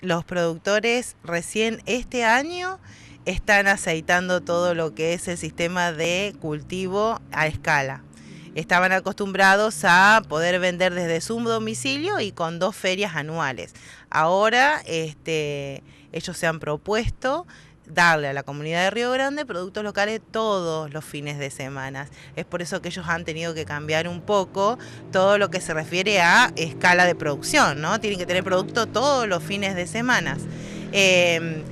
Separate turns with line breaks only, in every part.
los productores recién este año están aceitando todo lo que es el sistema de cultivo a escala. Estaban acostumbrados a poder vender desde su domicilio y con dos ferias anuales. Ahora este, ellos se han propuesto darle a la comunidad de Río Grande productos locales todos los fines de semana. Es por eso que ellos han tenido que cambiar un poco todo lo que se refiere a escala de producción, ¿no? Tienen que tener producto todos los fines de semana. Em,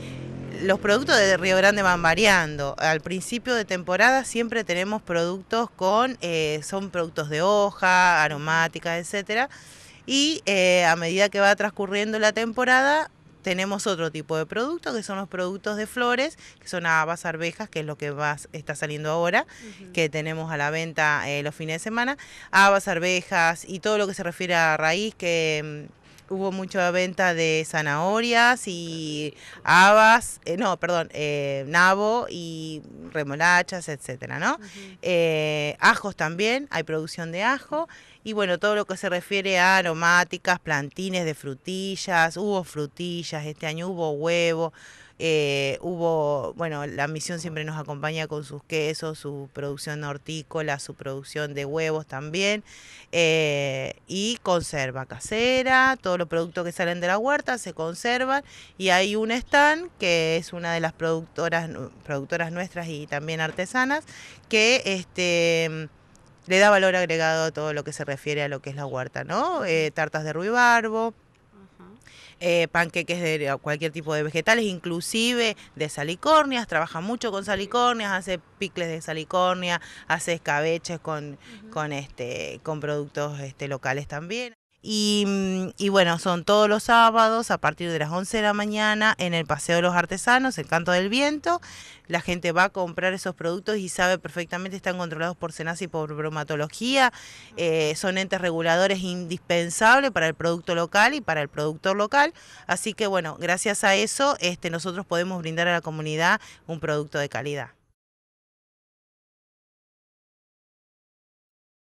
los productos de Río Grande van variando. Al principio de temporada siempre tenemos productos con, eh, son productos de hoja, aromática, etcétera. Y eh, a medida que va transcurriendo la temporada, tenemos otro tipo de productos que son los productos de flores, que son habas, arvejas, que es lo que está saliendo ahora, que tenemos a la venta eh, los fines de semana, habas, arvejas y todo lo que se refiere a raíz que mm, hubo mucha venta de zanahorias y habas, eh, no, perdón, eh, nabo y remolachas, etcétera, ¿no? Eh, ajos también, hay producción de ajo y bueno, todo lo que se refiere a aromáticas, plantines de frutillas, hubo frutillas, este año hubo huevo. Eh, hubo, bueno, la misión siempre nos acompaña con sus quesos, su producción hortícola, su producción de huevos también, eh, y conserva casera, todos los productos que salen de la huerta se conservan, y hay un stand que es una de las productoras, productoras nuestras y también artesanas, que este le da valor agregado a todo lo que se refiere a lo que es la huerta, ¿no? Eh, tartas de ruibarbo, eh, panqueques de cualquier tipo de vegetales, inclusive de salicornias, trabaja mucho con salicornias, hace picles de salicornias, hace escabeches con, con, este, con productos este, locales también. Mm, y, bueno, son todos los sábados a partir de las 11 de la mañana en el Paseo de los Artesanos, el Canto del Viento. La gente va a comprar esos productos y sabe perfectamente, están controlados por SENASA y por bromatología. Eh, son entes reguladores indispensables para el producto local y para el productor local. Así que bueno, gracias a eso este, nosotros podemos brindar a la comunidad un producto de calidad.